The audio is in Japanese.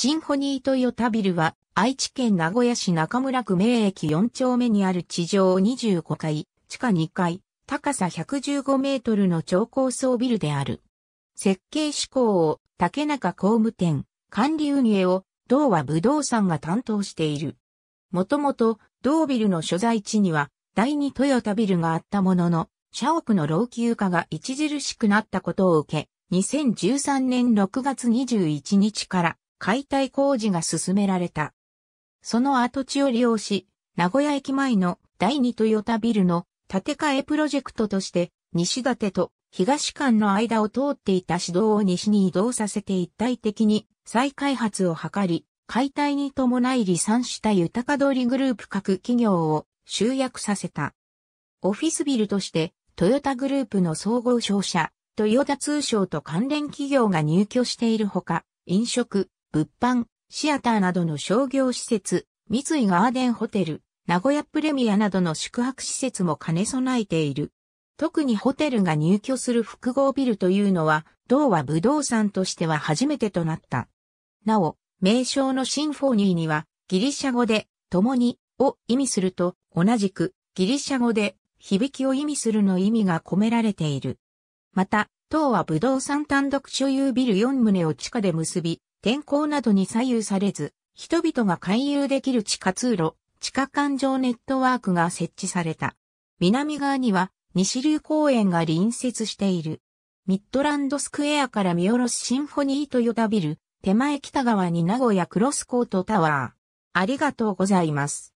シンフォニートヨタビルは、愛知県名古屋市中村区名駅4丁目にある地上25階、地下2階、高さ115メートルの超高層ビルである。設計志向を竹中工務店、管理運営を同和武道さんが担当している。もともと同ビルの所在地には第二トヨタビルがあったものの、社屋の老朽化が著しくなったことを受け、2013年6月21日から解体工事が進められた。その跡地を利用し、名古屋駅前の第二トヨタビルの建て替えプロジェクトとして、西館と東館の間を通っていた市道を西に移動させて一体的に再開発を図り、解体に伴い離散した豊か通りグループ各企業を集約させた。オフィスビルとして、トヨタグループの総合商社、トヨタ通商と関連企業が入居しているほか、飲食、物販、シアターなどの商業施設、三井ガーデンホテル、名古屋プレミアなどの宿泊施設も兼ね備えている。特にホテルが入居する複合ビルというのは、同は武道産としては初めてとなった。なお、名称のシンフォニーには、ギリシャ語で、共に、を意味すると、同じく、ギリシャ語で、響きを意味するの意味が込められている。また、当は武道産単独所有ビル4棟を地下で結び、天候などに左右されず、人々が回遊できる地下通路、地下環状ネットワークが設置された。南側には西流公園が隣接している。ミッドランドスクエアから見下ろすシンフォニーとヨダビル、手前北側に名古屋クロスコートタワー。ありがとうございます。